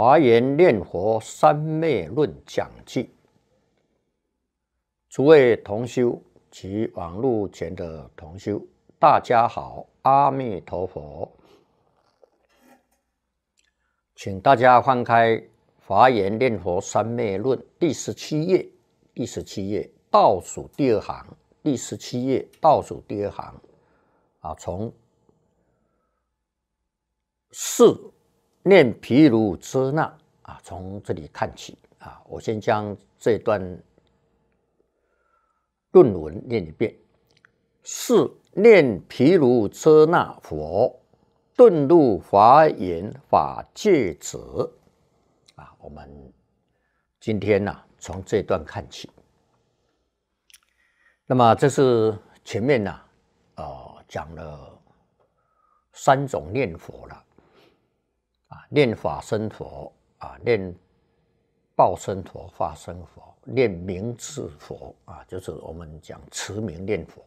《华严念佛三昧论》讲记，诸位同修及网路前的同修，大家好，阿弥陀佛，请大家翻开《华严念佛三昧论》第十七页，第十七页倒数第二行，第十七页倒数第二行，啊，从四。念毗卢遮那啊，从这里看起啊，我先将这段论文念一遍。是念毗卢遮那佛顿入华严法界者啊，我们今天呢，从这段看起。那么，这是前面呢，呃，讲了三种念佛了。念法生佛啊，念报生佛化生佛，念名字佛啊，就是我们讲持名念佛。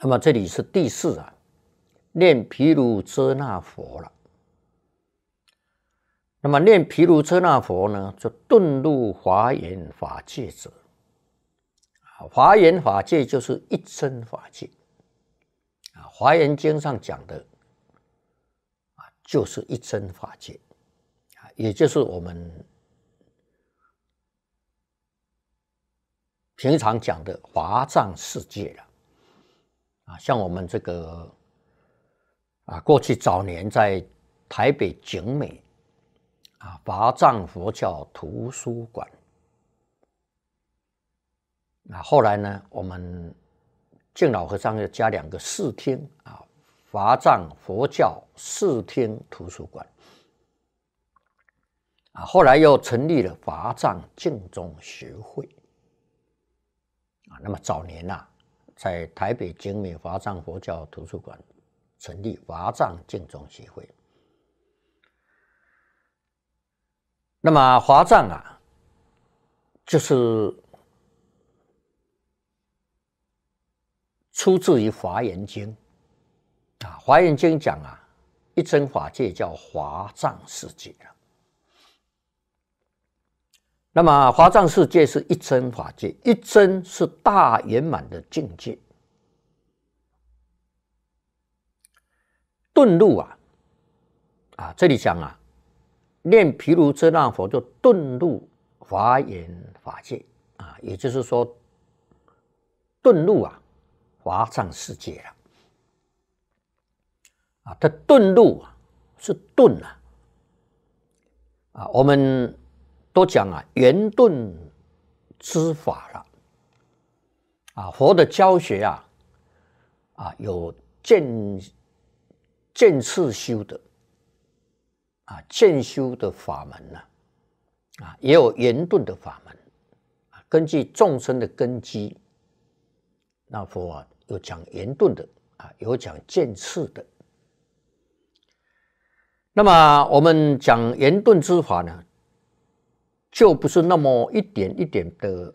那么这里是第四啊，念毗卢遮那佛了。那么念毗卢遮那佛呢，就顿入华严法界者华严法界就是一真法界啊，《华严经》上讲的。就是一真法界啊，也就是我们平常讲的华藏世界了啊。像我们这个啊，过去早年在台北景美啊，华藏佛教图书馆啊，后来呢，我们敬老和尚又加两个视听啊。华藏佛教视听图书馆啊，后来又成立了华藏净宗学会啊。那么早年呐，在台北精美华藏佛教图书馆成立华藏净宗协会。那么华藏啊，就是出自于《华严经》。啊，《华严经讲啊，一真法界叫华藏世界那么华藏世界是一真法界，一真是大圆满的境界。顿入啊，啊，这里讲啊，念毗卢遮那佛就顿入华严法界啊，也就是说顿入啊，华藏世界了。啊，他顿入是顿啊！啊，我们都讲啊，圆顿之法了。啊，佛的教学啊，啊，有渐渐次修的，啊，渐修的法门呢，啊，也有圆顿的法门。啊，根据众生的根基，那佛啊，有讲圆顿的，啊，有讲渐次的。那么我们讲圆盾之法呢，就不是那么一点一点的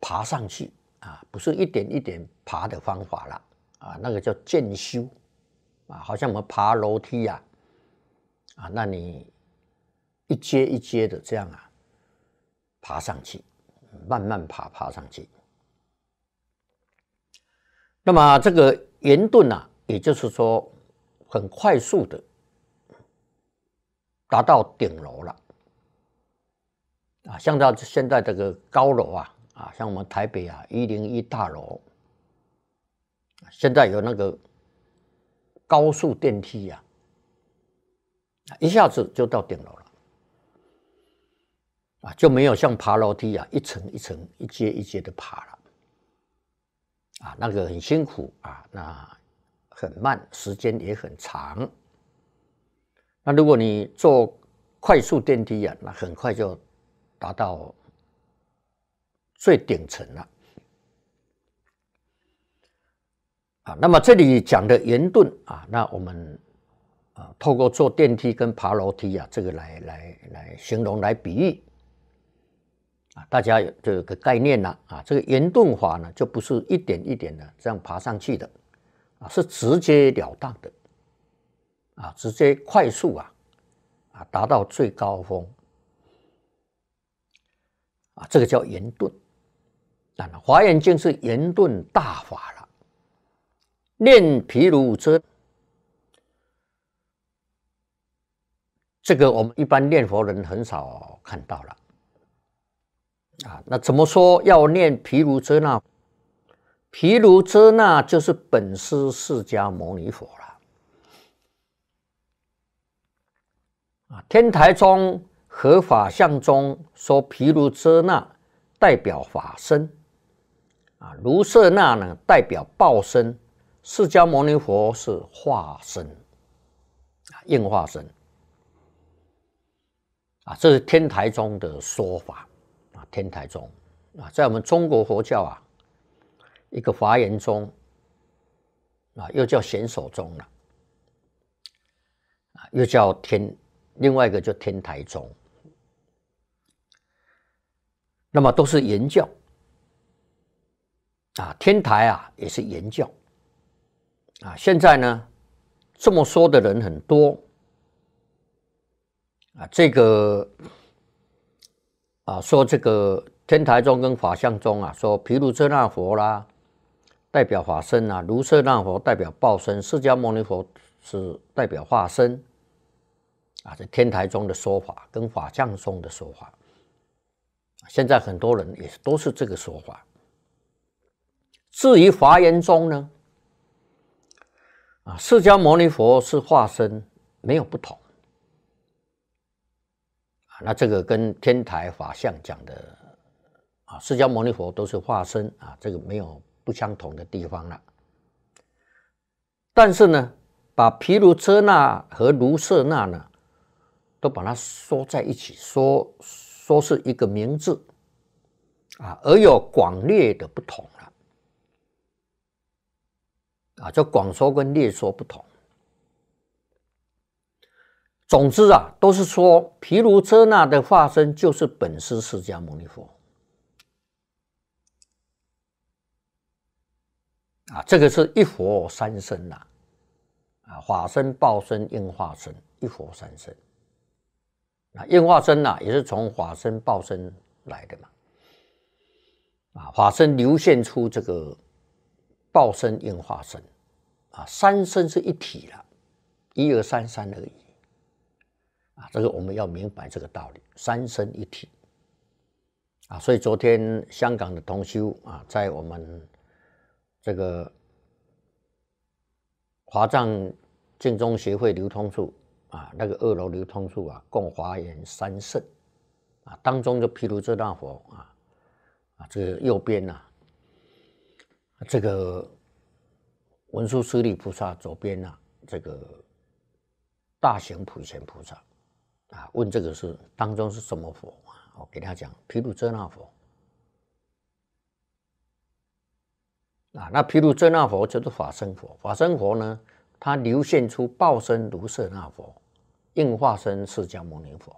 爬上去啊，不是一点一点爬的方法了啊，那个叫渐修啊，好像我们爬楼梯呀，啊，那你一阶一阶的这样啊爬上去，慢慢爬爬上去。那么这个圆盾啊，也就是说很快速的。达到顶楼了啊！像到现在这个高楼啊啊，像我们台北啊一零一大楼，现在有那个高速电梯呀，一下子就到顶楼了啊，就没有像爬楼梯啊一层一层、一阶一阶的爬了啊，那个很辛苦啊，那很慢，时间也很长。那如果你坐快速电梯呀，那很快就达到最顶层了。啊，那么这里讲的圆盾啊，那我们啊，透过坐电梯跟爬楼梯啊，这个来来来形容来比喻啊，大家就有个概念了啊，这个圆盾法呢，就不是一点一点的这样爬上去的啊，是直截了当的。啊，直接快速啊，啊，达到最高峰，啊，这个叫圆顿，当然华严经是圆顿大法了。念毗卢遮，这个我们一般念佛人很少看到了。啊，那怎么说要念毗卢遮那？毗卢遮那就是本师释迦牟尼佛了。啊，天台宗和法相宗说，毗卢遮那代表法身，啊，卢舍那呢代表报身，释迦牟尼佛是化身，啊，应化身，啊，这是天台宗的说法，啊，天台宗，啊，在我们中国佛教啊，一个华严宗，啊，又叫显首宗了，啊，又叫天。另外一个就天台宗，那么都是言教啊，天台啊也是言教啊。现在呢，这么说的人很多啊，这个啊说这个天台宗跟法相宗啊，说毗卢遮那佛啦代表法身啊，卢舍那佛代表报身，释迦牟尼佛是代表化身。啊，在天台宗的说法跟法相宗的说法，现在很多人也都是这个说法。至于华严宗呢，啊，释迦牟尼佛是化身，没有不同。啊，那这个跟天台法相讲的啊，释迦牟尼佛都是化身啊，这个没有不相同的地方了。但是呢，把毗卢遮那和卢舍那呢？都把它说在一起，说说是一个名字，啊，而有广略的不同了，啊，叫广说跟略说不同。总之啊，都是说毗卢遮那的化身就是本师释迦牟尼佛，啊，这个是一佛三身呐，啊，法身、报身、应化身，一佛三身。啊，应化身呐，也是从法身报身来的嘛。啊，法身流现出这个报身、应化身，啊，三身是一体了，一二三，三而已。啊，这个我们要明白这个道理，三身一体。啊，所以昨天香港的同修啊，在我们这个华藏净宗协会流通处。啊，那个二楼流通处啊，共华严三圣，啊，当中就毗卢遮那佛啊，啊，这个右边啊，这个文殊师利菩萨，左边啊，这个大行普贤菩萨，啊，问这个是当中是什么佛？啊？我给大家讲，毗卢遮那佛。啊，那毗卢遮那佛就是法身佛，法身佛呢，它流现出报身如舍那佛。应化身释迦牟尼佛，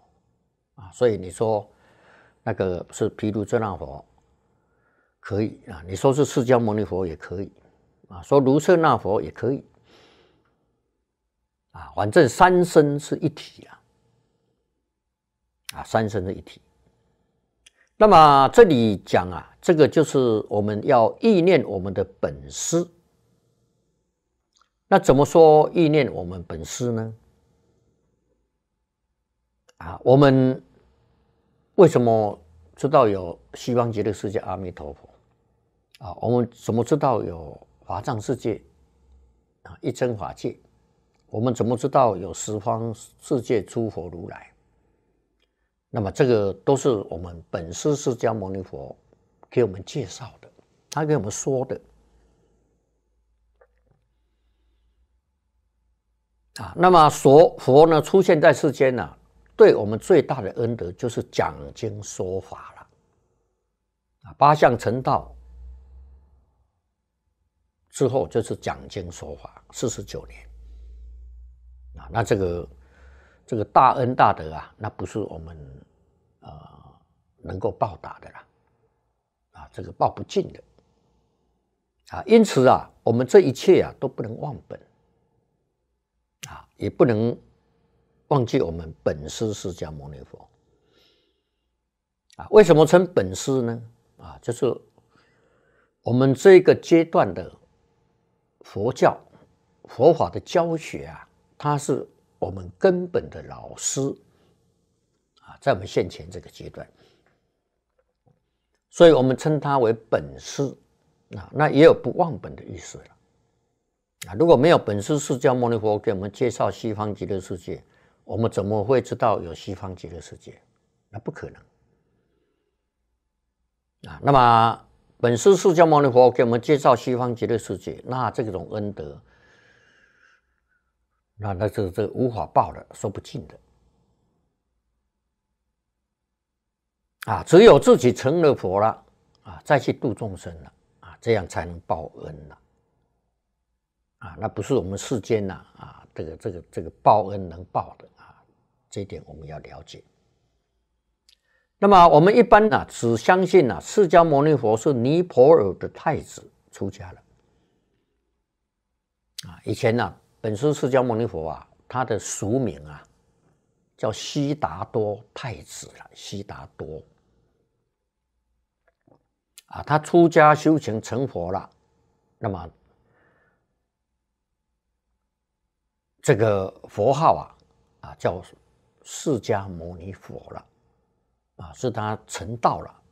啊，所以你说那个是毗卢遮那佛，可以啊；你说是释迦牟尼佛也可以啊，说卢舍那佛也可以啊，反正三身是一体啊，啊，三身是一体。那么这里讲啊，这个就是我们要意念我们的本师。那怎么说意念我们本师呢？啊，我们为什么知道有西方极乐世界阿弥陀佛？啊，我们怎么知道有华藏世界？啊，一真法界？我们怎么知道有十方世界诸佛如来？那么，这个都是我们本师释迦牟尼佛给我们介绍的，他给我们说的。啊，那么说佛呢，出现在世间呢？对我们最大的恩德就是讲经说法了，啊，八相成道之后就是讲经说法四十九年，啊，那这个这个大恩大德啊，那不是我们啊能够报答的啦，啊，这个报不尽的，啊，因此啊，我们这一切啊都不能忘本，啊，也不能。忘记我们本师释迦牟尼佛啊？为什么称本师呢？啊，就是我们这个阶段的佛教佛法的教学啊，它是我们根本的老师啊，在我们现前这个阶段，所以我们称它为本师啊。那也有不忘本的意思了啊。如果没有本师释迦牟尼佛给我们介绍西方极乐世界。我们怎么会知道有西方极乐世界？那不可能啊！那么，本师释迦牟尼佛给我们介绍西方极乐世界，那这种恩德，那那这这无法报的，说不尽的啊！只有自己成了佛了啊，再去度众生了啊，这样才能报恩了啊！那不是我们世间呐，啊，这个这个这个报恩能报的。这点我们要了解。那么我们一般呢，只相信呢，释迦牟尼佛是尼泊尔的太子出家了。啊，以前呢，本师释迦牟尼佛啊，他的俗名啊，叫悉达多太子了，悉达多。啊，他出家修行成佛了。那么这个佛号啊，啊叫。释迦牟尼佛了，啊，是他成道了，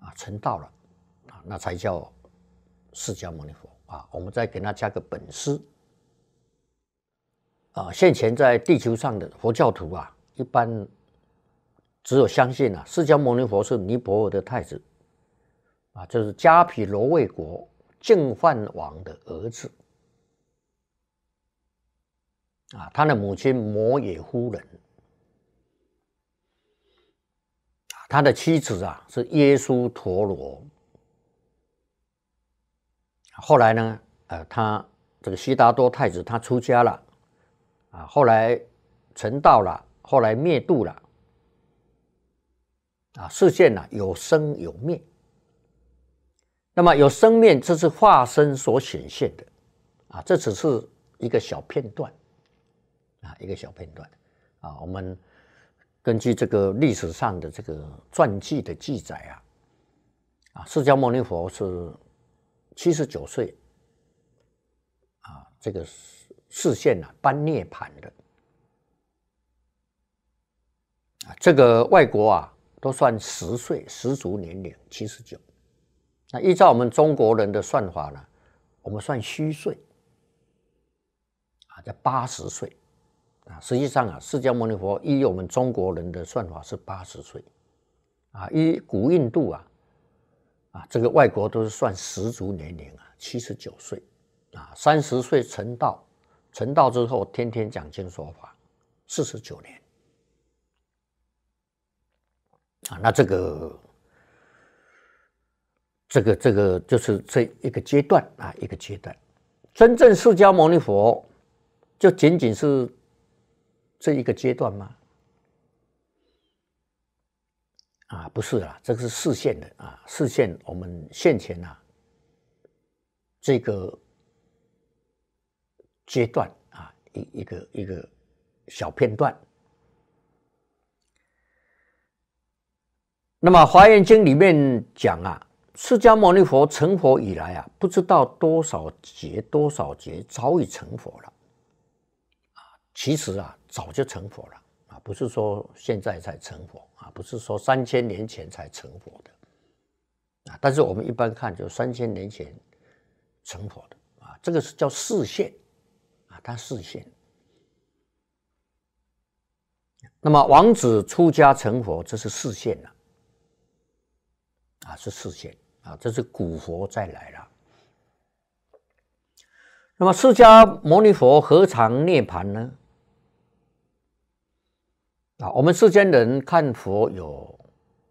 啊，成道了，啊，那才叫释迦牟尼佛啊。我们再给他加个本师，啊，现前在地球上的佛教徒啊，一般只有相信啊，释迦牟尼佛是尼泊尔的太子，啊，就是迦毗罗卫国净饭王的儿子。啊，他的母亲摩野夫人，他的妻子啊是耶稣陀罗。后来呢，呃，他这个悉达多太子他出家了，啊，后来成道了，后来灭度了，啊，世界呢有生有灭，那么有生灭这是化身所显现的，啊，这只是一个小片段。啊，一个小片段，啊，我们根据这个历史上的这个传记的记载啊，啊，释迦牟尼佛是七十九岁，啊，这个视视线呢般涅盘的，啊，这个外国啊都算十岁十足年龄七十九，那依照我们中国人的算法呢，我们算虚岁，啊，在八十岁。啊，实际上啊，释迦牟尼佛依我们中国人的算法是八十岁，啊，依古印度啊，啊，这个外国都是算十足年龄啊，七十九岁，啊，三十岁成道，成道之后天天讲经说法，四十九年，啊，那这个，这个，这个就是这一个阶段啊，一个阶段，真正释迦牟尼佛就仅仅是。这一个阶段吗？啊，不是啊，这个是视线的啊，视线我们现前啊这个阶段啊一一个一个小片段。那么《华严经》里面讲啊，释迦牟尼佛成佛以来啊，不知道多少劫多少劫早已成佛了啊，其实啊。早就成佛了啊，不是说现在才成佛啊，不是说三千年前才成佛的啊。但是我们一般看，就三千年前成佛的啊，这个是叫四现啊，他四现。那么王子出家成佛，这是四现了啊，是四现啊，这是古佛再来了。那么释迦牟尼佛何尝涅盘呢？啊，我们世间人看佛有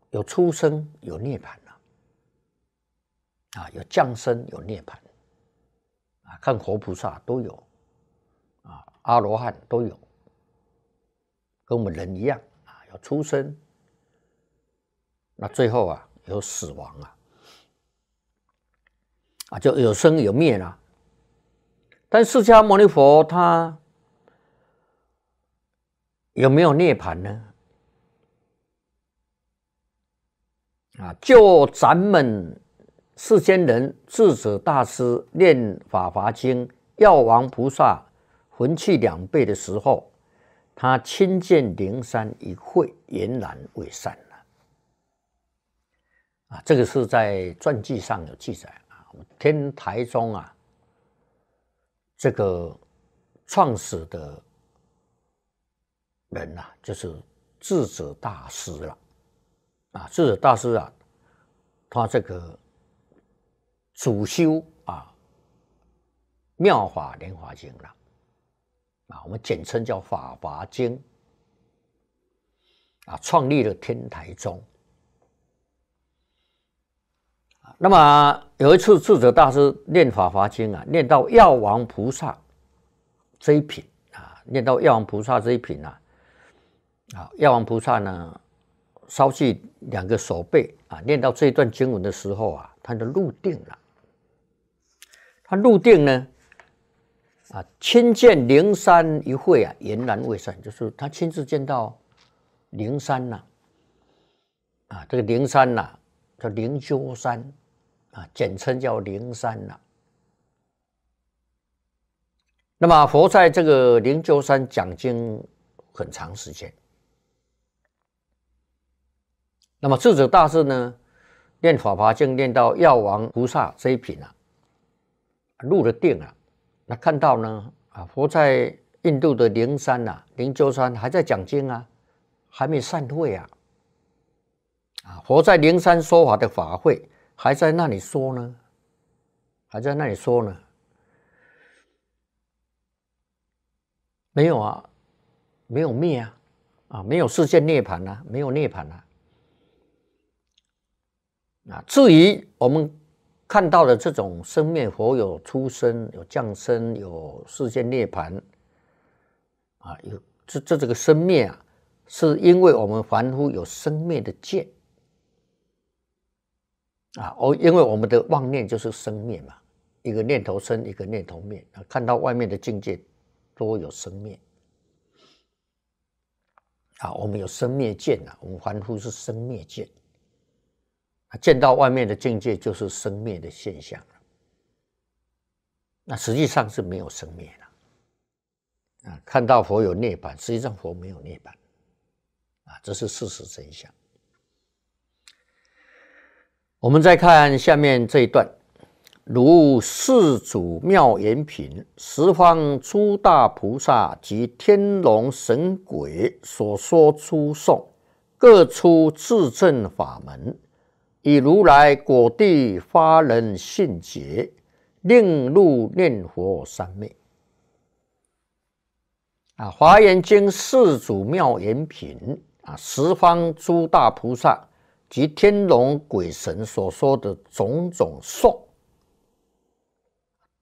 有出生有涅槃呐，啊，有降生有涅槃，啊，看活菩萨都有，啊，阿罗汉都有，跟我们人一样啊，有出生，那最后啊，有死亡啊，啊，就有生有灭啊。但释迦牟尼佛他。有没有涅盘呢？啊，就咱们世间人智者大师念《法华经》，药王菩萨魂气两倍的时候，他亲见灵山一会，俨然未散了。啊，这个是在传记上有记载啊。天台中啊，这个创始的。人呐，就是智者大师了，啊，智者大师啊，他这个主修啊《妙法莲华经》了，啊，我们简称叫《法华经》啊，创立了天台宗。啊，那么有一次，智者大师念《法华经》啊，念到药王菩萨这一品啊，念到药王菩萨这一品啊。啊，药王菩萨呢，稍记两个手背啊，念到这一段经文的时候啊，他就入定了。他入定呢，啊，亲见灵山一会啊，言难为善，就是他亲自见到灵山呐。啊，这个灵山呐，叫灵鹫山，啊，简称叫灵山呐。那么佛在这个灵鹫山讲经很长时间。那么智者大师呢，念法华经，念到药王菩萨这一品啊，入了定啊，那看到呢，啊，佛在印度的灵山呐，灵鹫山还在讲经啊，还没散会啊，啊，佛在灵山说法的法会还在那里说呢，还在那里说呢，没有啊，没有灭啊，啊，没有世界涅槃啊，没有涅槃啊。啊，至于我们看到的这种生灭，佛有出生，有降生，有世间涅槃，啊，有这这这个生灭啊，是因为我们凡夫有生灭的见，啊，我因为我们的妄念就是生灭嘛，一个念头生，一个念头灭，啊，看到外面的境界多有生灭，啊，我们有生灭见啊，我们凡夫是生灭见。见到外面的境界就是生灭的现象那实际上是没有生灭的啊，看到佛有涅槃，实际上佛没有涅槃啊，这是事实真相。我们再看下面这一段：“如世祖妙言品，十方诸大菩萨及天龙神鬼所说出颂，各出自证法门。”以如来果地发人性解，令入念佛三昧。啊，《华严经》世祖妙严品啊，十方诸大菩萨及天龙鬼神所说的种种说，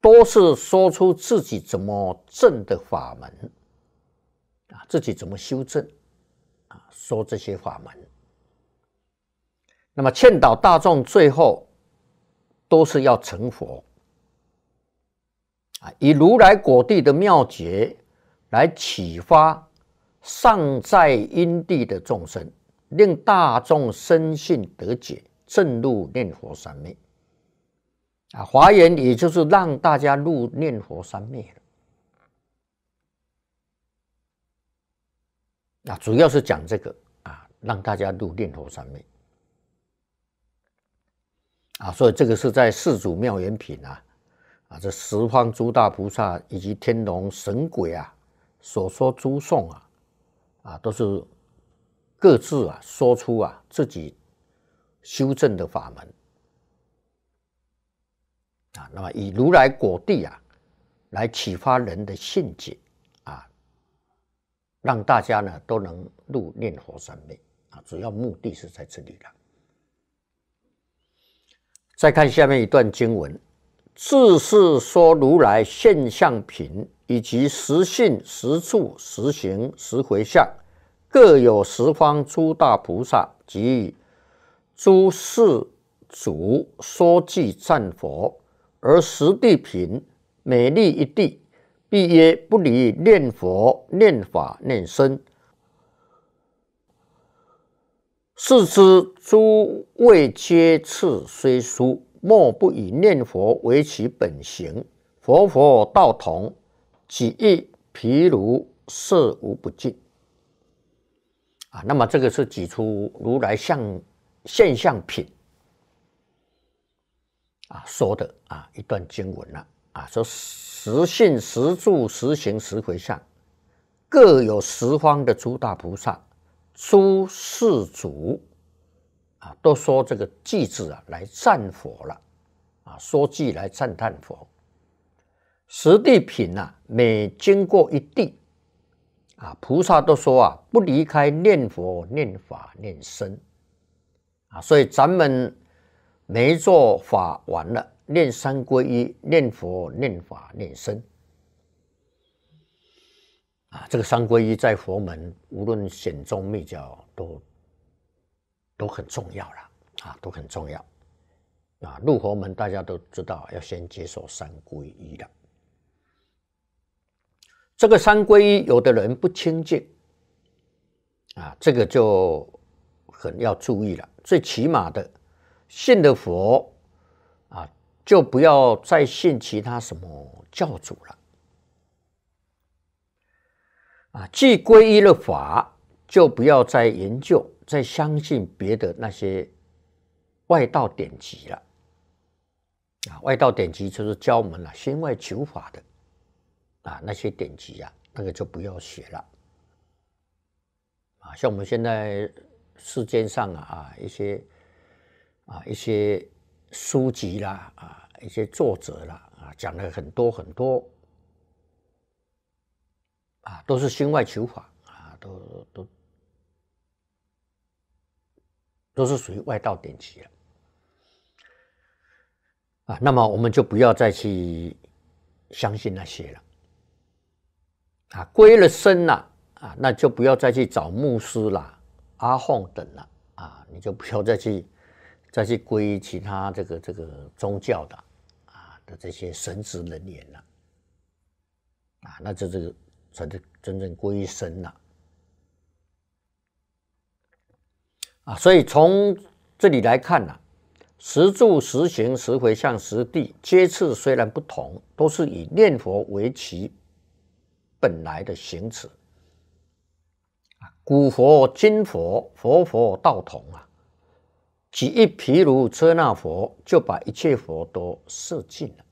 都是说出自己怎么正的法门，啊，自己怎么修正，啊，说这些法门。那么劝导大众，最后都是要成佛啊！以如来果地的妙觉来启发尚在因地的众生，令大众深信得解，正入念佛三昧啊！华严也就是让大家入念佛三昧了。那主要是讲这个啊，让大家入念佛三昧。啊，所以这个是在四祖妙严品啊，啊，这十方诸大菩萨以及天龙神鬼啊所说诸颂啊，啊，都是各自啊说出啊自己修正的法门啊，那么以如来果地啊来启发人的性解啊，让大家呢都能入念佛三昧啊，主要目的是在这里了。再看下面一段经文：“自是说如来现象品，以及实性、实处、实行、实回向，各有十方诸大菩萨及诸世主说记赞佛，而十地品，每立一地，必曰不离念佛、念法、念身。”是知诸位皆次虽殊，莫不以念佛为其本行。佛佛道同，举意譬如事无不尽。啊，那么这个是举出如来相现象品啊说的啊一段经文了啊，说实信实住实行实回向，各有十方的诸大菩萨。诸世族啊，都说这个祭”子啊来赞佛了，啊，说祭”来赞叹佛。实地品呐，每经过一地，啊，菩萨都说啊，不离开念佛、念法、念身，啊，所以咱们没做法完了，念三皈依，念佛、念法、念身。啊，这个三皈依在佛门，无论显宗密教都都很重要了啊，都很重要啊。入佛门，大家都知道要先接受三皈依的。这个三皈依，有的人不清净啊，这个就很要注意了。最起码的，信的佛啊，就不要再信其他什么教主了。啊，既皈依了法，就不要再研究、再相信别的那些外道典籍了。啊，外道典籍就是教我们了心外求法的啊，那些典籍啊，那个就不要学了。啊，像我们现在世间上啊，啊一些啊一些书籍啦，啊一些作者啦，啊，讲了很多很多。啊，都是心外求法啊，都都都是属于外道典籍了啊。那么我们就不要再去相信那些了啊。归了身了啊，那就不要再去找牧师了、阿訇等了啊。你就不要再去再去归其他这个这个宗教的啊的这些神职人员了啊。那就这个。才是真正归身呐、啊！所以从这里来看呢，十住十行十回向十地，阶次虽然不同，都是以念佛为其本来的行持古佛今佛，佛佛道同啊。即一毗卢遮那佛，就把一切佛都摄尽了。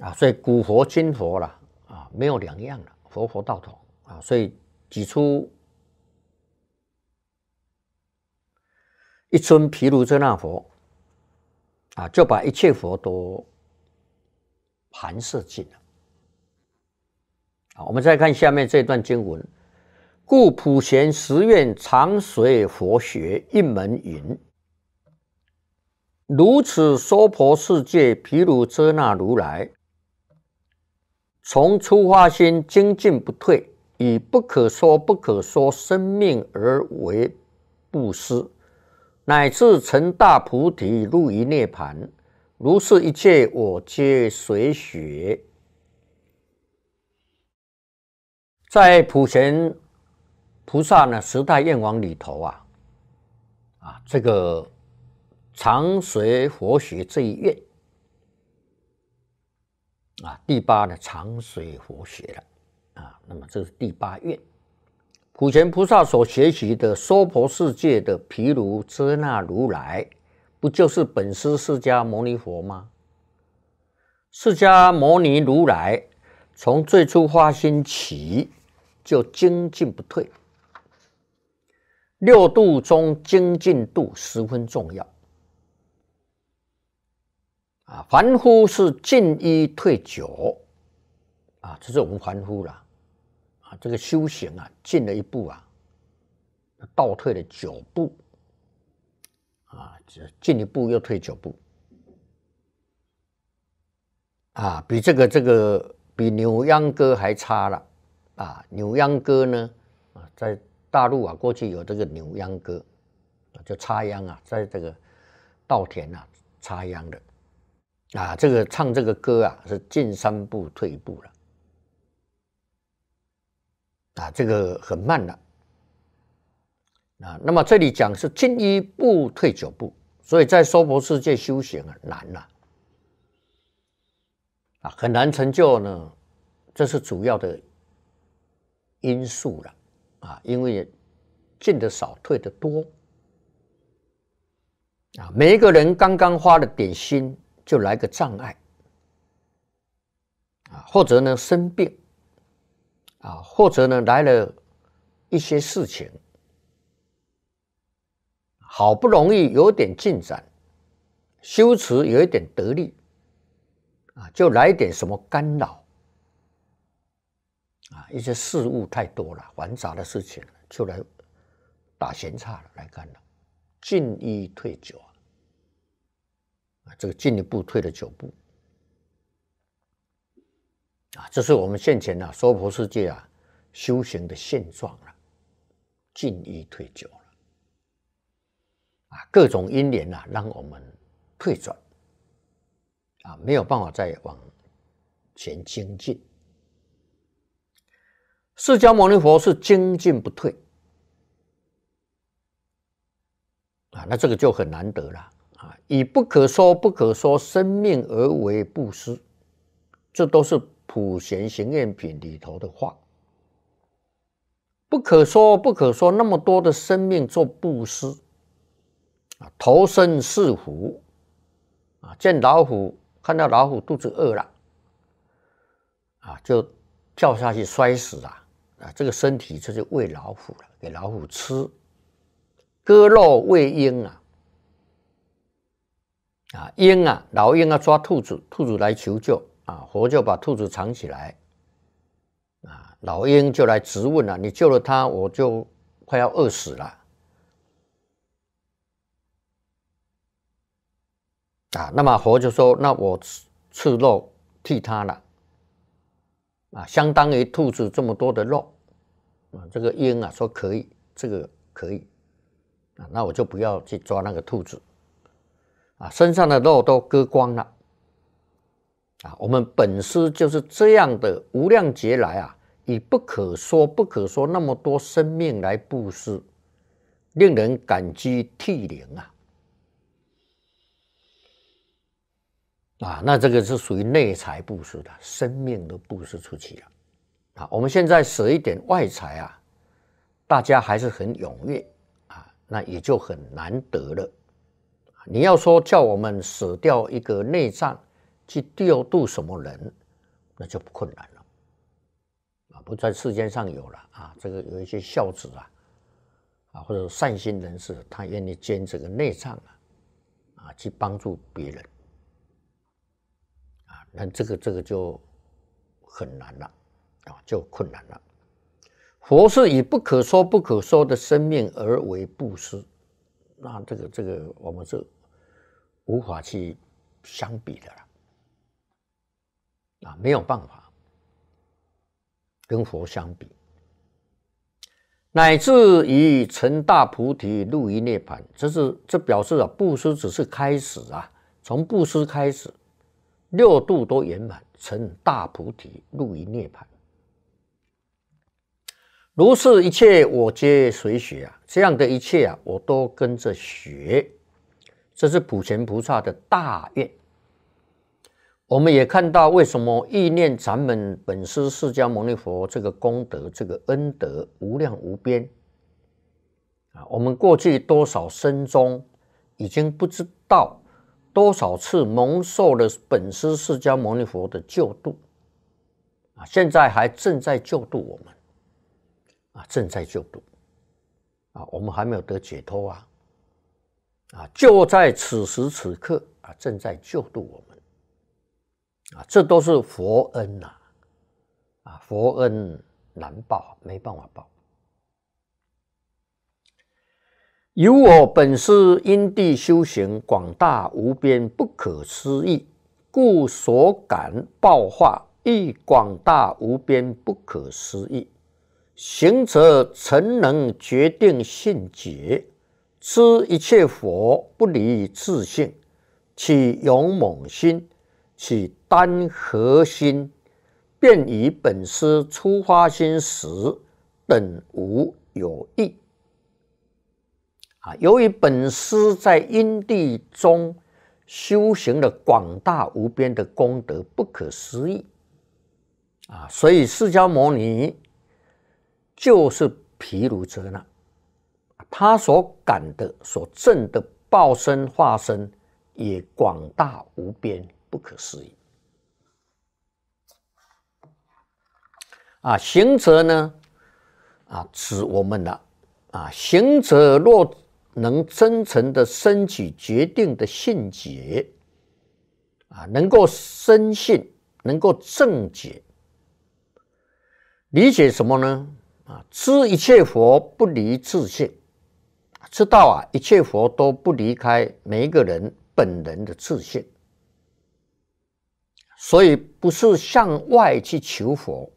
啊，所以古佛今佛了，啊，没有两样了，佛佛道统啊。所以举出一尊毗卢遮那佛，啊，就把一切佛都含摄进了。好，我们再看下面这段经文：故普贤十愿常随佛学一门云，如此娑婆世界毗卢遮那如来。从初发心精进不退，以不可说不可说生命而为布施，乃至成大菩提，入于涅盘。如是一切，我皆随学。在普贤菩萨呢十大愿王里头啊，啊，这个常随佛学这一愿。啊，第八呢，长水佛学了，啊，那么这是第八愿，普贤菩萨所学习的娑婆世界的毗卢遮那如来，不就是本师释迦牟尼佛吗？释迦牟尼如来从最初发心起，就精进不退，六度中精进度十分重要。啊，凡夫是进一退九，啊，这是我们凡夫了，啊，这个修行啊，进了一步啊，倒退了九步，啊，这进一步又退九步，啊，比这个这个比扭秧歌还差了，啊，扭秧歌呢，啊，在大陆啊，过去有这个扭秧歌，就插秧啊，在这个稻田啊插秧的。啊，这个唱这个歌啊，是进三步退一步了，啊，这个很慢的，啊，那么这里讲是进一步退九步，所以在娑婆世界修行啊难了，啊，很难成就呢，这是主要的因素了，啊，因为进的少，退的多，啊，每一个人刚刚花了点心。就来个障碍，啊，或者呢生病，啊，或者呢来了一些事情，好不容易有点进展，修持有一点得力，啊，就来一点什么干扰，啊，一些事物太多了，繁杂的事情，就来打闲岔了，来干扰，进一退九。这个进一步退了九步，啊，这是我们现前呢娑婆世界啊修行的现状了，进一退九了，啊，各种因缘啊让我们退转，啊，没有办法再往前精进，释迦牟尼佛是精进不退，啊，那这个就很难得了。啊，以不可说不可说生命而为布施，这都是普贤行愿品里头的话。不可说不可说那么多的生命做布施，啊，投身是虎，啊，见老虎，看到老虎肚子饿了，啊，就跳下去摔死了，啊，这个身体这就喂老虎了，给老虎吃，割肉喂鹰啊。啊，鹰啊，老鹰啊，抓兔子，兔子来求救啊，佛就把兔子藏起来啊，老鹰就来质问了：“你救了他，我就快要饿死了啊。”那么佛就说：“那我吃吃肉替他了啊，相当于兔子这么多的肉啊。”这个鹰啊说：“可以，这个可以啊，那我就不要去抓那个兔子。”啊，身上的肉都割光了。啊，我们本师就是这样的无量劫来啊，以不可说不可说那么多生命来布施，令人感激涕零啊！啊，那这个是属于内财布施的，生命都布施出去了。啊，我们现在舍一点外财啊，大家还是很踊跃啊，那也就很难得了。你要说叫我们舍掉一个内脏去调度什么人，那就不困难了啊！不在世间上有了啊，这个有一些孝子啊，啊，或者善心人士，他愿意捐这个内脏啊，啊，去帮助别人啊，那这个这个就很难了啊，就困难了。佛是以不可说不可说的生命而为布施，那这个这个我们是无法去相比的了，啊，没有办法跟佛相比，乃至于成大菩提，入于涅盘，这是这表示啊，布施只是开始啊，从布施开始，六度都圆满，成大菩提，入于涅盘。如是，一切我皆随学啊，这样的一切啊，我都跟着学。这是普贤菩萨的大愿。我们也看到，为什么意念咱们本师释迦牟尼佛这个功德、这个恩德无量无边啊？我们过去多少生中，已经不知道多少次蒙受了本师释迦牟尼佛的救度啊！现在还正在救度我们啊！正在救度啊！我们还没有得解脱啊！啊，就在此时此刻啊，正在救度我们。啊，这都是佛恩呐！啊，佛恩难报，没办法报。有我本是因地修行，广大无边，不可思议，故所感报化亦广大无边，不可思议。行者诚能决定信解。知一切佛不离自性，起勇猛心，起单核心，便与本师出发心时等无有异。啊！由于本师在因地中修行的广大无边的功德，不可思议啊！所以释迦牟尼就是毗卢遮那。他所感的、所证的报身、化身，也广大无边，不可思议。啊，行者呢？啊，指我们的啊，行者若能真诚的升起决定的信解，啊，能够深信，能够正解，理解什么呢？啊，知一切佛不离自性。知道啊，一切佛都不离开每一个人本人的自信，所以不是向外去求佛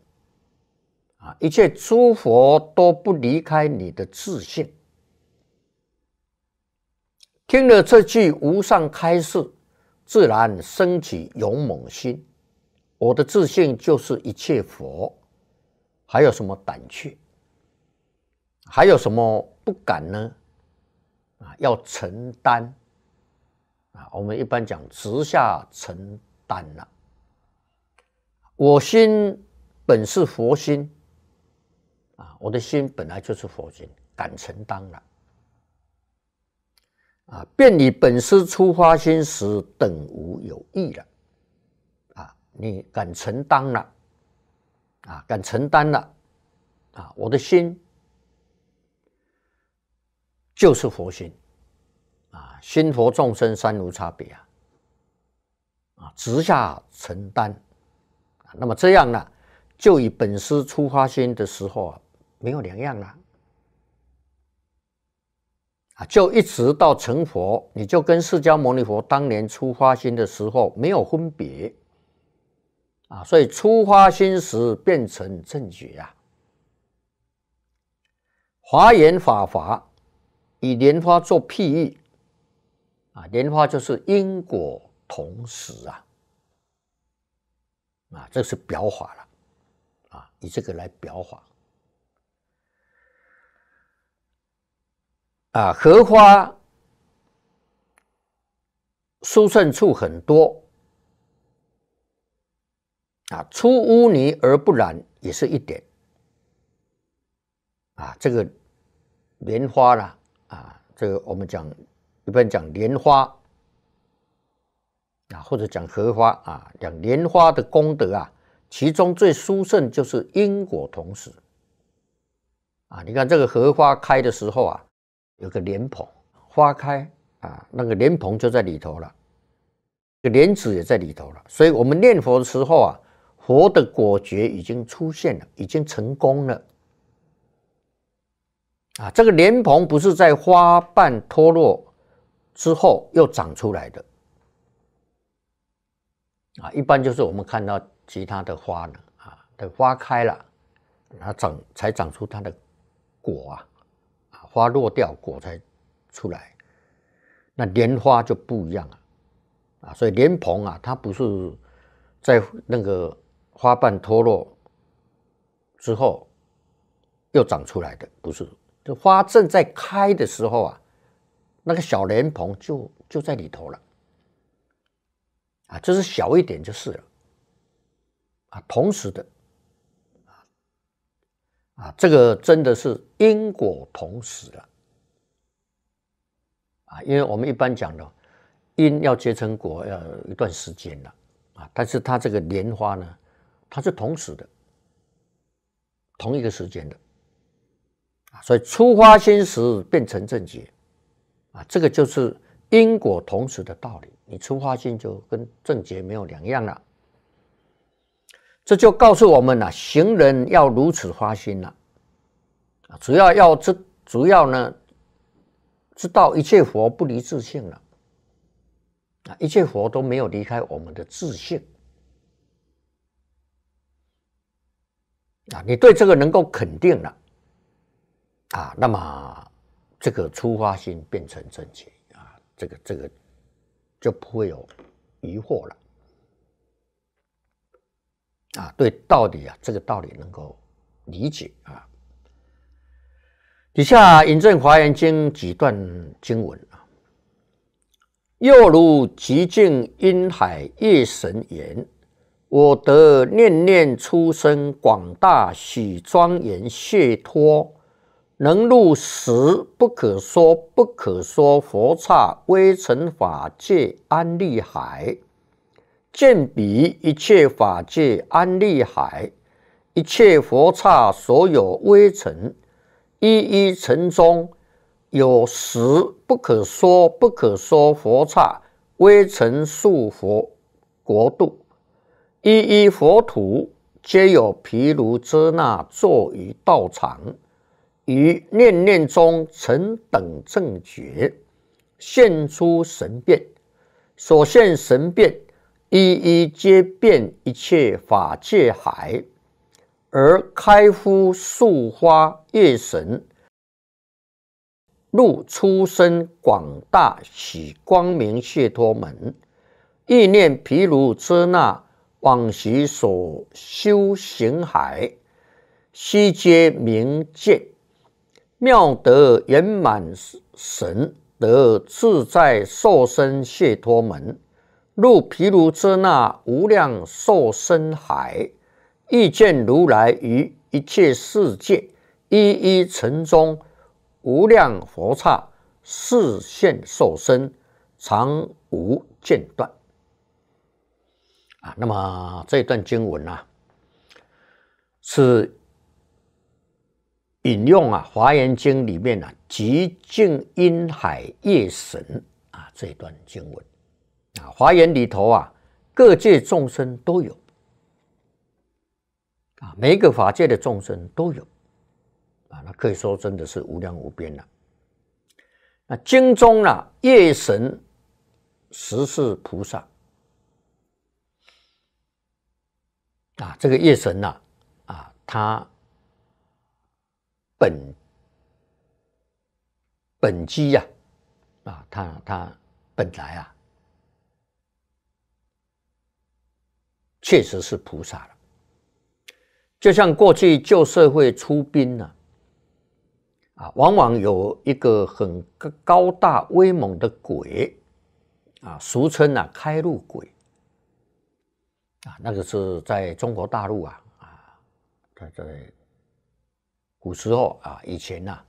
啊，一切诸佛都不离开你的自信。听了这句无上开示，自然升起勇猛心。我的自信就是一切佛，还有什么胆怯？还有什么不敢呢？啊，要承担啊！我们一般讲直下承担了。我心本是佛心啊，我的心本来就是佛心，敢承担了啊！便你本师初发心时等无有异了啊！你敢承担了啊！敢承担了啊！我的心。就是佛心，啊，心佛众生三无差别啊，啊，直下承担、啊，那么这样呢，就与本师出发心的时候啊，没有两样了，啊，就一直到成佛，你就跟释迦牟尼佛当年出发心的时候没有分别，啊，所以初发心时变成正觉啊，华严法华。以莲花做譬喻，啊，莲花就是因果同时啊，啊，这是表法了，啊，以这个来表法，啊，荷花，疏渗处很多，啊，出污泥而不染也是一点，啊，这个莲花啦。这个我们讲，一般讲莲花啊，或者讲荷花啊，讲莲花的功德啊，其中最殊胜就是因果同时啊。你看这个荷花开的时候啊，有个莲蓬，花开啊，那个莲蓬就在里头了，莲子也在里头了。所以我们念佛的时候啊，佛的果觉已经出现了，已经成功了。啊，这个莲蓬不是在花瓣脱落之后又长出来的啊。一般就是我们看到其他的花呢，啊，的花开了，它长才长出它的果啊，啊，花落掉果才出来。那莲花就不一样了，啊，所以莲蓬啊，它不是在那个花瓣脱落之后又长出来的，不是。这花正在开的时候啊，那个小莲蓬就就在里头了，啊，就是小一点就是了，啊，同时的，啊，这个真的是因果同时的，啊，因为我们一般讲的因要结成果要一段时间了，啊，但是它这个莲花呢，它是同时的，同一个时间的。所以初发心时变成正觉啊，这个就是因果同时的道理。你出发心就跟正觉没有两样了，这就告诉我们了：行人要如此花心了啊，主要要知，主要呢知道一切佛不离自性了啊，一切佛都没有离开我们的自性啊，你对这个能够肯定了。啊，那么这个出发心变成正解啊，这个这个就不会有疑惑了啊。对道理啊，这个道理能够理解啊。底下引证《华严经》几段经文啊，又如极境阴海夜神言：“我得念念出生广大喜庄严谢托。”能入实不可说，不可说佛刹微尘法界安利海，见彼一切法界安利海，一切佛刹所有微尘一一尘中有实不可说，不可说佛刹微尘数佛国度，一一佛土皆有毗卢遮那坐于道场。于念念中成等正觉，现出神变，所现神变一一皆变一切法界海，而开敷树花叶神，入出生广大喜光明解脱门，意念毗卢遮那往昔所修行海，悉皆明见。妙德圆满神得自在受身解脱门，入毗卢遮那无量受身海，遇见如来于一切世界一一尘中无量佛刹四现受身，常无间断。啊，那么这段经文啊，是。引用啊，《华严经》里面呢，“极静音海夜神”啊，这段经文啊，《华严》里头啊，各界众生都有啊，每一个法界的众生都有啊，那可以说真的是无量无边了。那经中呢，夜神十世菩萨啊，这个夜神呢，啊，他。本本机呀，啊，他他本来啊，确实是菩萨了。就像过去旧社会出兵呢，啊，往往有一个很高大威猛的鬼，啊，俗称啊开路鬼，啊，那个是在中国大陆啊啊，在在。古时候啊，以前呐，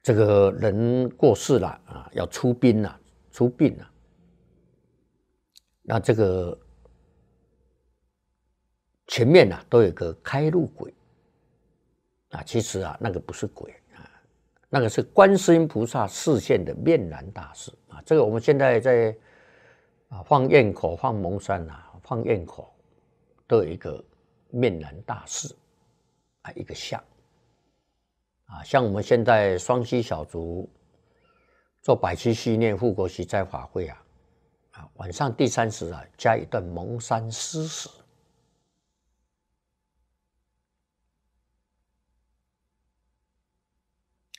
这个人过世了啊，要出殡了，出殡了。那这个前面呢，都有个开路鬼啊。其实啊，那个不是鬼啊，那个是观世音菩萨示现的面然大师啊。这个我们现在在啊，放焰口、放蒙山啊、放焰口都有一个。面南大士，啊，一个像，啊，像我们现在双溪小竹做百期纪念护国西斋法会啊，啊，晚上第三时啊，加一段蒙山诗史，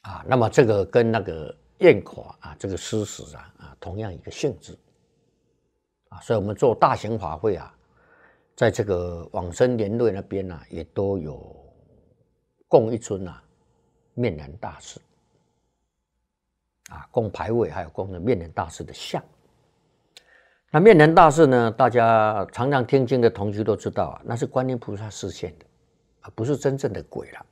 啊，那么这个跟那个燕垮啊，这个诗史啊，啊，同样一个性质，啊，所以我们做大型法会啊。在这个往生莲瑞那边呢，也都有供一尊啊面南大师啊，供牌位，还有供的面南大师的像。那面南大师呢，大家常常听经的同学都知道啊，那是观音菩萨示现的啊，不是真正的鬼了。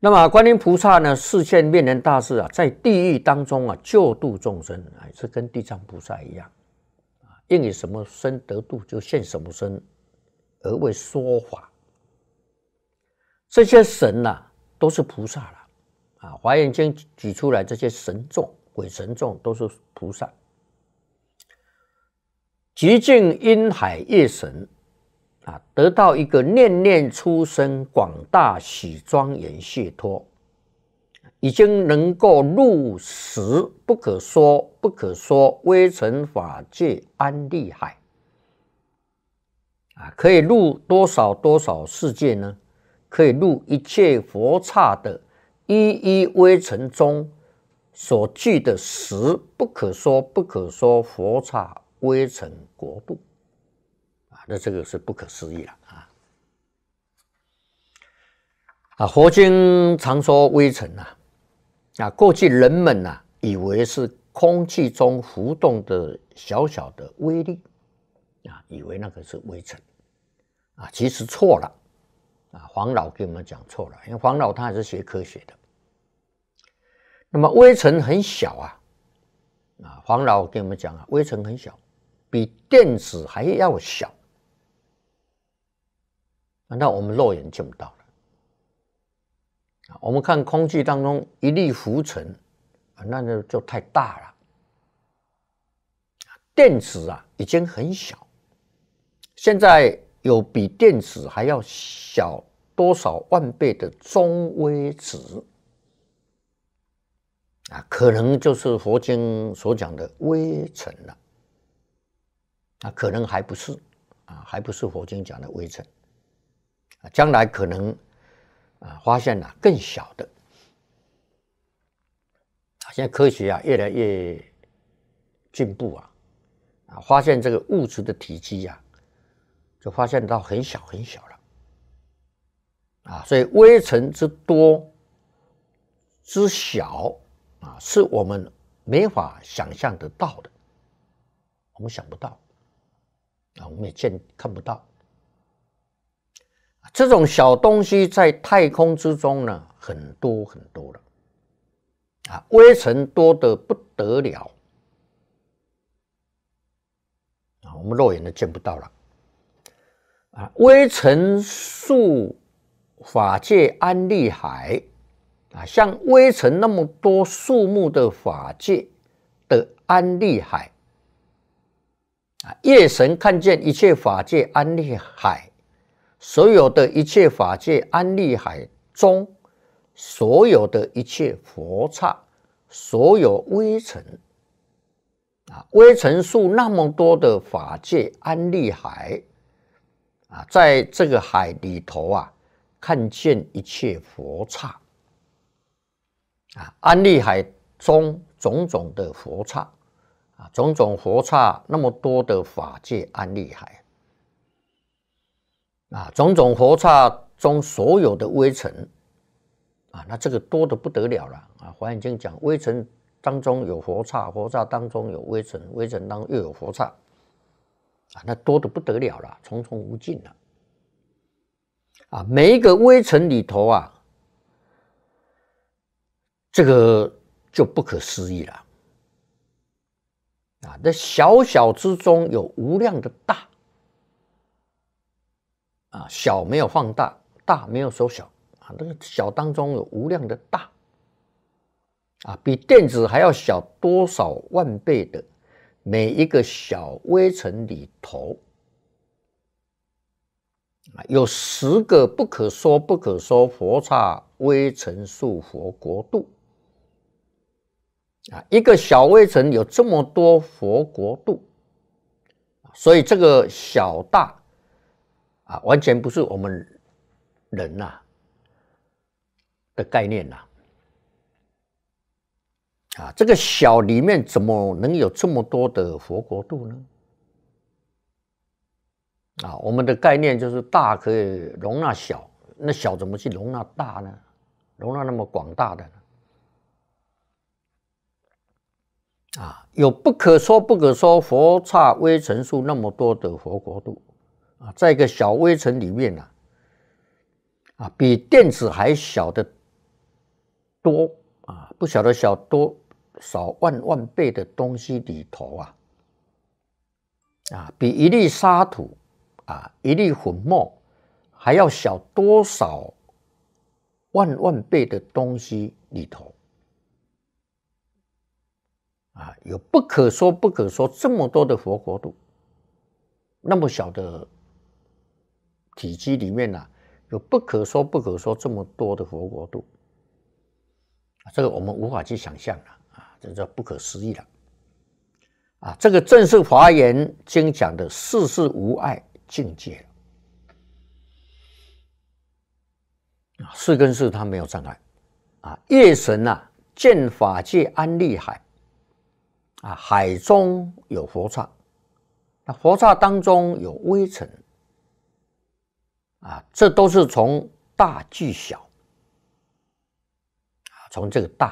那么观音菩萨呢示现面南大师啊，在地狱当中啊救度众生啊，是跟地藏菩萨一样。应以什么身得度，就现什么身而为说法。这些神呐，都是菩萨了啊！华严经举出来，这些神众、鬼神众都是菩萨。极尽阴海夜神啊，得到一个念念出生，广大喜庄严谢脱。已经能够入十不可说不可说微尘法界安利海啊，可以入多少多少世界呢？可以入一切佛刹的一一微尘中所具的十不可说不可说佛刹微尘国度啊，那这个是不可思议了啊！啊，佛经常说微尘啊。那过去人们呐，以为是空气中浮动的小小的微粒，啊，以为那个是微尘，啊，其实错了，啊，黄老给我们讲错了，因为黄老他还是学科学的。那么微尘很小啊，啊，黄老我跟你们讲啊，微尘很小，比电子还要小，难道我们肉眼见不到。我们看空气当中一粒浮尘，啊，那就就太大了。电子啊，已经很小，现在有比电子还要小多少万倍的中微子，啊，可能就是佛经所讲的微尘了。啊，可能还不是，啊，还不是佛经讲的微尘，啊，将来可能。啊，发现了更小的。现在科学啊，越来越进步啊，啊，发现这个物质的体积呀，就发现到很小很小了。啊，所以微尘之多之小啊，是我们没法想象得到的，我们想不到，啊，我们也见看不到。这种小东西在太空之中呢，很多很多了，啊，微尘多的不得了，啊，我们肉眼都见不到了，啊，微尘数法界安利海，啊，像微尘那么多树木的法界的安利海，啊，夜神看见一切法界安利海。所有的一切法界安利海中，所有的一切佛刹，所有微尘，啊，微尘数那么多的法界安利海，啊，在这个海里头啊，看见一切佛刹，啊，安利海中种种的佛刹，啊，种种佛刹那么多的法界安利海。啊，种种佛刹中所有的微尘，啊，那这个多的不得了了啊！《华严经》讲，微尘当中有佛刹，佛刹当中有微尘，微尘当中又有佛刹，啊，那多的不得了了，重重无尽了。啊，每一个微尘里头啊，这个就不可思议了。啊，那小小之中有无量的大。啊，小没有放大大，没有缩小啊。那个小当中有无量的大，啊，比电子还要小多少万倍的每一个小微尘里头，啊，有十个不可说不可说佛刹微尘数佛国度，啊，一个小微尘有这么多佛国度，所以这个小大。啊，完全不是我们人呐的概念呐！啊，这个小里面怎么能有这么多的佛国度呢？啊，我们的概念就是大可以容纳小，那小怎么去容纳大呢？容纳那么广大的呢？啊，有不可说不可说佛刹微尘数那么多的佛国度。啊，在一个小微尘里面呢，啊，比电子还小的多啊，不晓得小多少万万倍的东西里头啊，啊，比一粒沙土啊，一粒粉末还要小多少万万倍的东西里头，啊，有不可说不可说这么多的活国度，那么小的。体积里面呢，有不可说不可说这么多的佛国度，这个我们无法去想象的啊，这叫不可思议了，啊，这个正是华严经讲的世事无碍境界啊，事跟事它没有障碍，啊，夜神啊，见法界安利海，啊，海中有佛刹，那佛刹当中有微尘。啊，这都是从大聚小，啊，从这个大，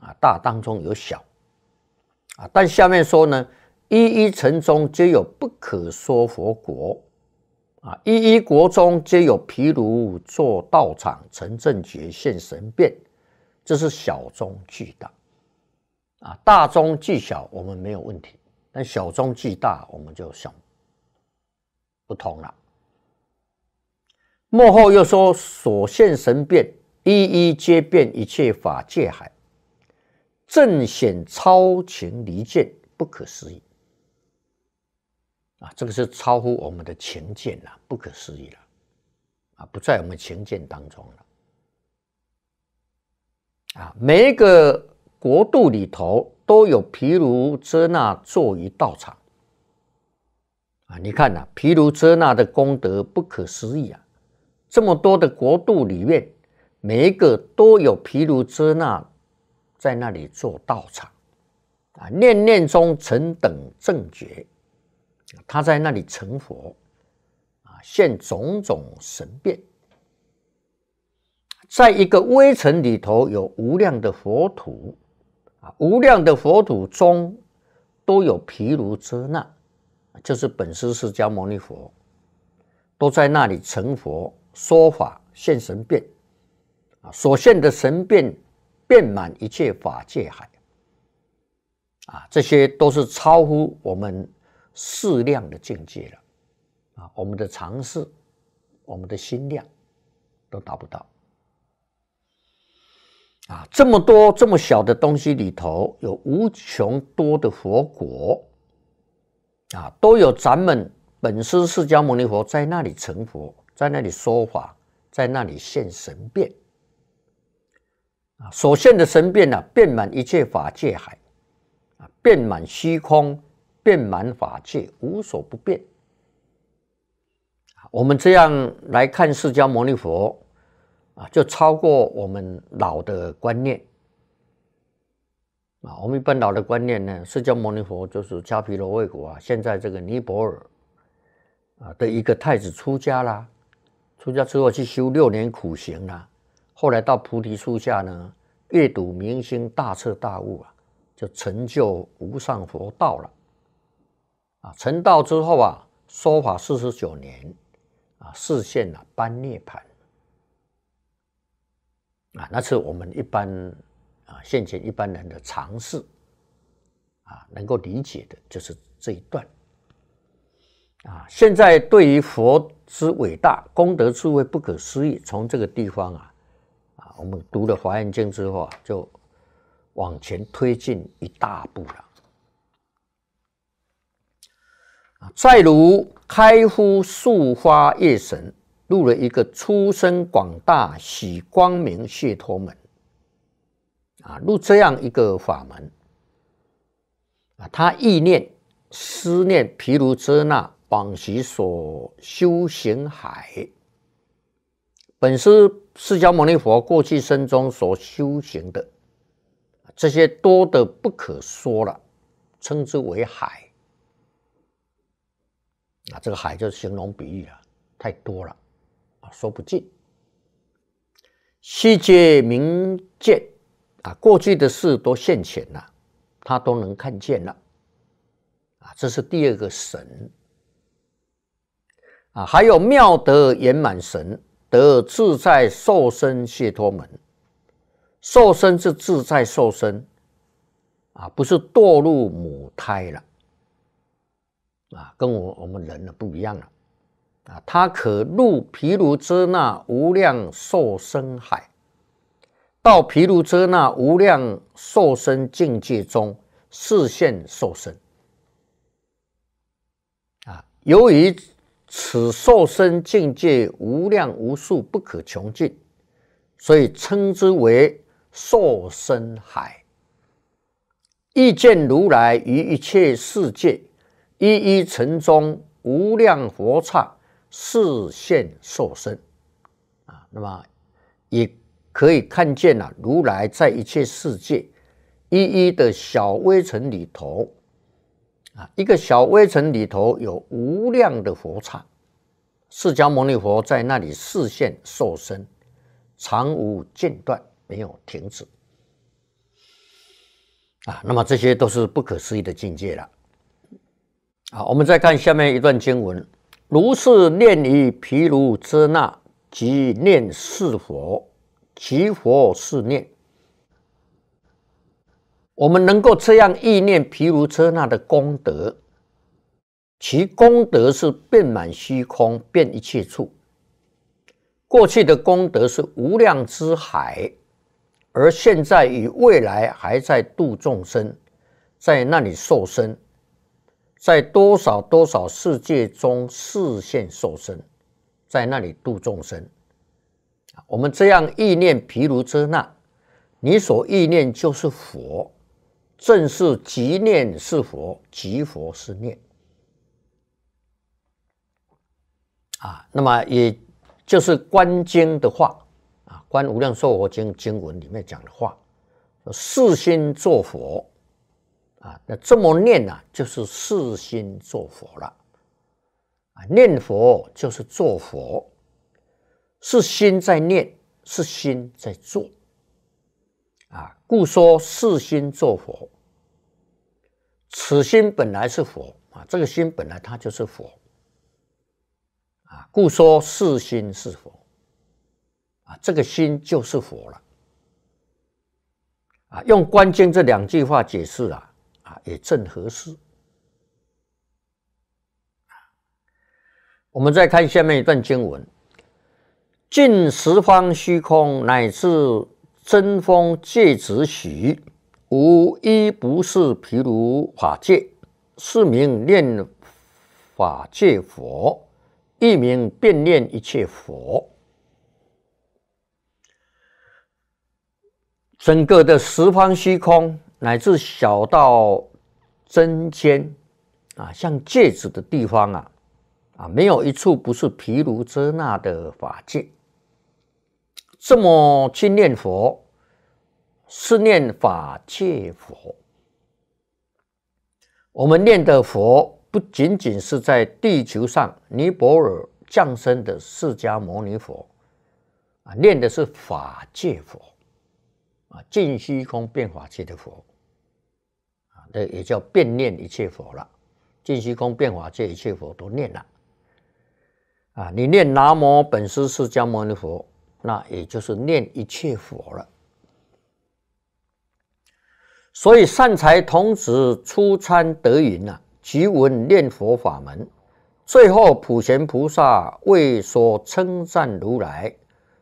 啊大当中有小，啊，但下面说呢，一一城中皆有不可说佛国，啊，一一国中皆有毗卢坐道场成正觉现神变，这是小中即大，啊，大中聚小，我们没有问题，但小中聚大，我们就想不通了。幕后又说所现神变，一一皆变一切法界海，正显超情离见，不可思议啊！这个是超乎我们的情见啊，不可思议了啊！不在我们情见当中了啊！每一个国度里头都有毗卢遮那作于道场啊！你看呐，毗卢遮那的功德不可思议啊！这么多的国度里面，每一个都有毗卢遮那在那里做道场啊，念念中成等正觉，他在那里成佛啊，现种种神变。在一个微尘里头有无量的佛土啊，无量的佛土中都有毗卢遮那，就是本师释迦牟尼佛，都在那里成佛。说法现神变，啊，所现的神变，遍满一切法界海，啊，这些都是超乎我们适量的境界了，啊，我们的尝试，我们的心量，都达不到，啊，这么多这么小的东西里头，有无穷多的佛国，啊，都有咱们本师释迦牟尼佛在那里成佛。在那里说法，在那里现神变啊！所现的神变呢，变满一切法界海啊，变满虚空，变满法界，无所不变我们这样来看释迦牟尼佛啊，就超过我们老的观念啊！我们一般老的观念呢，释迦牟尼佛就是迦毗罗卫国啊，现在这个尼泊尔啊的一个太子出家啦。出家之后去修六年苦行啊，后来到菩提树下呢，阅读明星，大彻大悟啊，就成就无上佛道了。啊，成道之后啊，说法四十九年，啊，示现了般涅槃。啊，那是我们一般啊，现今一般人的常识啊，能够理解的就是这一段。啊，现在对于佛之伟大功德智慧不可思议，从这个地方啊，啊，我们读了《华严经》之后啊，就往前推进一大步了。啊，再如开敷树花叶神，入了一个出生广大喜光明谢脱门。啊，入这样一个法门。啊，他意念思念毗卢遮那。往昔所修行海，本是释迦牟尼佛过去生中所修行的，这些多的不可说了，称之为海。啊，这个海就是形容比喻了，太多了啊，说不尽。世界明见啊，过去的事都现前了，他都能看见了。啊，这是第二个神。啊，还有妙德圆满神得自在受身解脱门，受身是自在受身，啊，不是堕入母胎了，啊，跟我我们人呢不一样了，啊，他可入毗卢遮那无量受身海，到毗卢遮那无量受身境界中视现受身，啊，由于。此受身境界无量无数，不可穷尽，所以称之为受身海。一见如来于一切世界一一城中无量佛刹，示现受身啊，那么也可以看见了，如来在一切世界一一的小微尘里头。啊，一个小微尘里头有无量的佛刹，释迦牟尼佛在那里视现受身，常无间断，没有停止。啊，那么这些都是不可思议的境界了。好，我们再看下面一段经文：如是念于毗卢遮那，即念是佛，其佛是念。我们能够这样意念毗如遮那的功德，其功德是遍满虚空，遍一切处。过去的功德是无量之海，而现在与未来还在度众生，在那里受生，在多少多少世界中视线受生，在那里度众生。我们这样意念毗如遮那，你所意念就是佛。正是即念是佛，即佛是念啊。那么也就是观经的话啊，观《无量寿佛经》经文里面讲的话，说“四心作佛”，啊，那这么念呢，就是四心作佛了啊。念佛就是做佛，是心在念，是心在做啊。故说“四心作佛”。此心本来是佛啊，这个心本来它就是佛啊，故说是心是佛啊，这个心就是佛了啊。用观经这两句话解释啊啊，也正合适。我们再看下面一段经文：尽十方虚空乃至真风界子许。无一不是毗卢法界，是名念法界佛，一名遍念一切佛。整个的十方虚空，乃至小到针尖啊，像戒指的地方啊，啊，没有一处不是毗卢遮那的法界。这么去念佛。是念法界佛。我们念的佛，不仅仅是在地球上尼泊尔降生的释迦牟尼佛啊，念的是法界佛啊，尽虚空变法界的佛啊，那也叫遍念一切佛了。尽虚空变法界一切佛都念了啊。你念南无本师释迦牟尼佛，那也就是念一切佛了。所以善财童子出参得云啊，即闻念佛法门。最后普贤菩萨为说称赞如来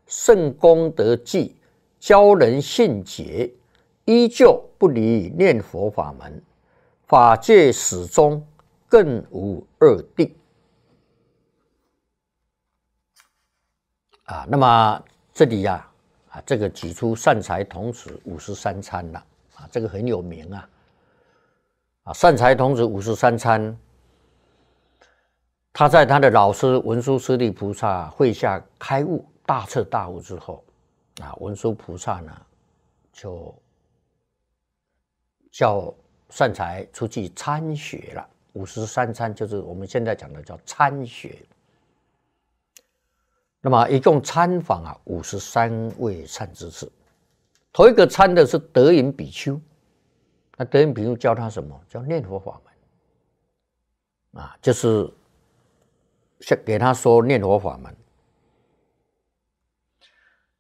圣功德记，教人信解，依旧不离念佛法门，法界始终更无二定。啊，那么这里呀，啊，这个举出善财童子五十三参了。这个很有名啊，啊善财童子五十三参，他在他的老师文殊师利菩萨会下开悟，大彻大悟之后，啊文殊菩萨呢，就叫善财出去参学了。五十三参就是我们现在讲的叫参学，那么一共参访啊五十三位善知识。头一个参的是德云比丘，那德云比丘教他什么叫念佛法门啊？就是先给他说念佛法门。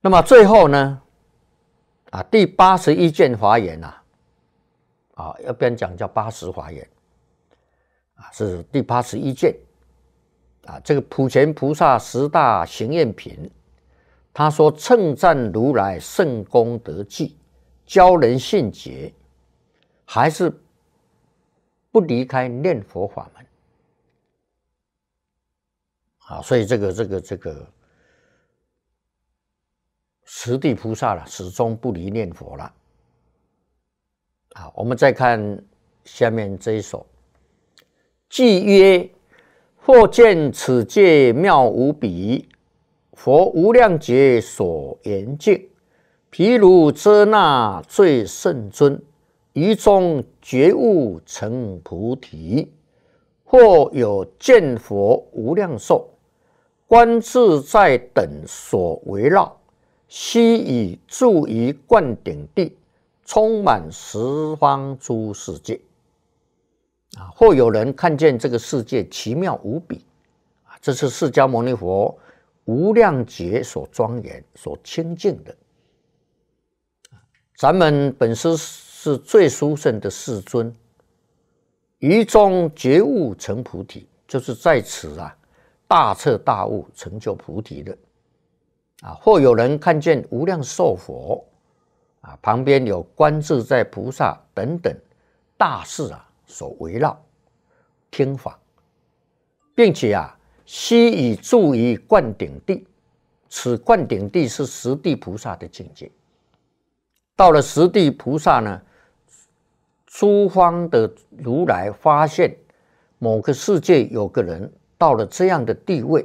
那么最后呢？啊，第八十一卷华严呐，啊，要边讲叫八十华严啊，是第八十一卷啊，这个普贤菩萨十大行愿品。他说：“称赞如来圣功德记，教人信解，还是不离开念佛法门。啊，所以这个、这个、这个十地菩萨了，始终不离念佛了。啊，我们再看下面这一首，偈曰：或见此界妙无比。”佛无量劫所言尽，譬如遮那最圣尊，一中觉悟成菩提。或有见佛无量寿，观自在等所围绕，悉以住于灌顶地，充满十方诸世界。啊！或有人看见这个世界奇妙无比，啊！这是释迦牟尼佛。无量劫所庄严、所清净的，咱们本师是最殊胜的世尊，一众觉悟成菩提，就是在此啊，大彻大悟成就菩提的啊。或有人看见无量寿佛啊，旁边有观自在菩萨等等大士啊所围绕听法，并且啊。须以注于灌顶地，此灌顶地是十地菩萨的境界。到了十地菩萨呢，诸方的如来发现某个世界有个人到了这样的地位，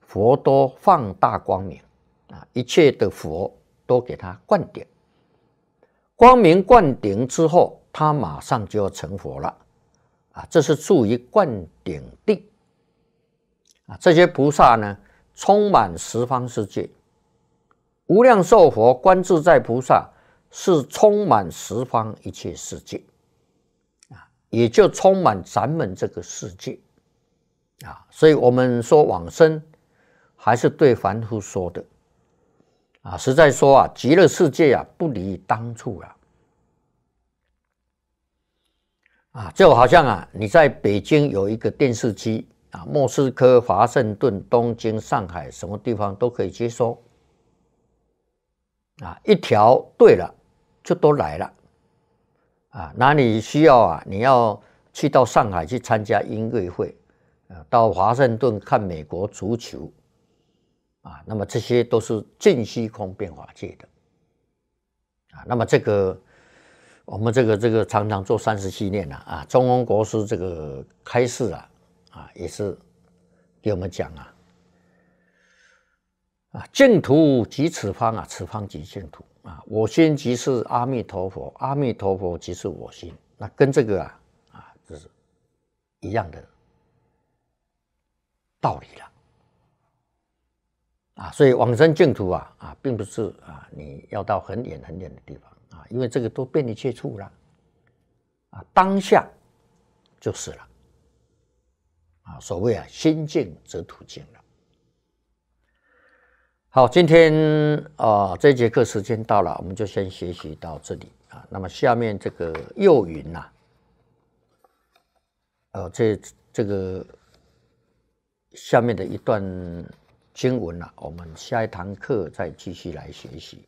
佛都放大光明啊，一切的佛都给他灌顶。光明灌顶之后，他马上就要成佛了啊！这是注于灌顶地。啊，这些菩萨呢，充满十方世界，无量寿佛观自在菩萨是充满十方一切世界，啊，也就充满咱们这个世界，啊，所以我们说往生，还是对凡夫说的，啊，实在说啊，极乐世界啊，不离当处啊，啊，就好像啊，你在北京有一个电视机。啊，莫斯科、华盛顿、东京、上海，什么地方都可以接收。啊，一条对了，就都来了。啊，哪里需要啊？你要去到上海去参加音乐会，啊，到华盛顿看美国足球，啊，那么这些都是近虚空变化界的。啊，那么这个我们这个这个常常做三十七念呐，啊，中文国师这个开示啊。啊，也是给我们讲啊，啊，净土即此方啊，此方即净土啊，我心即是阿弥陀佛，阿弥陀佛即是我心，那跟这个啊啊，就是一样的道理了啊，所以往生净土啊啊，并不是啊，你要到很远很远的地方啊，因为这个都便利切处了啊，当下就是了。啊，所谓啊，心静则土静了。好，今天啊，这节课时间到了，我们就先学习到这里啊。那么下面这个幼云呐，呃，这这个下面的一段经文呐，我们下一堂课再继续来学习。